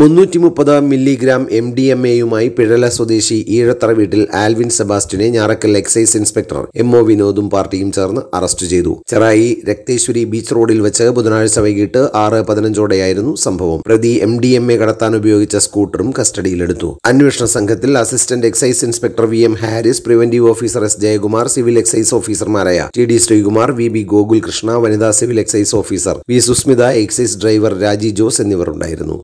മുന്നൂറ്റി മുപ്പത് milligram M D M എയുമായി പിഴല സ്വദേശി ഈഴത്തറ വീട്ടിൽ ആൽവിൻ സെബാസ്റ്റിനെ Njarakkal excise inspector M O വിനോദും പാർട്ടിയും ചേർന്ന് അറസ്റ്റ് ചെയ്തു ചെറായി രക്തേശ്വരി ബീച്ച് റോഡിൽ വെച്ച് ബുധനാഴ്ച വൈകിട്ട് ആറ് പതിനഞ്ചോടെയായിരുന്നു സംഭവം പ്രതി എം ഡി എം എ കടത്താൻ ഉപയോഗിച്ച സ്കൂട്ടറും കസ്റ്റഡിയിലെടുത്തു അന്വേഷണ സംഘത്തിൽ assistant excise inspector V M Haris preventive officer S Jayakumar civil excise ഓഫീസർമാരായ T D Sreekumar V B Gokul Krishna വനിതാ civil excise officer V Susmitha excise driver Raji Jose എന്നിവർ ഉണ്ടായിരുന്നു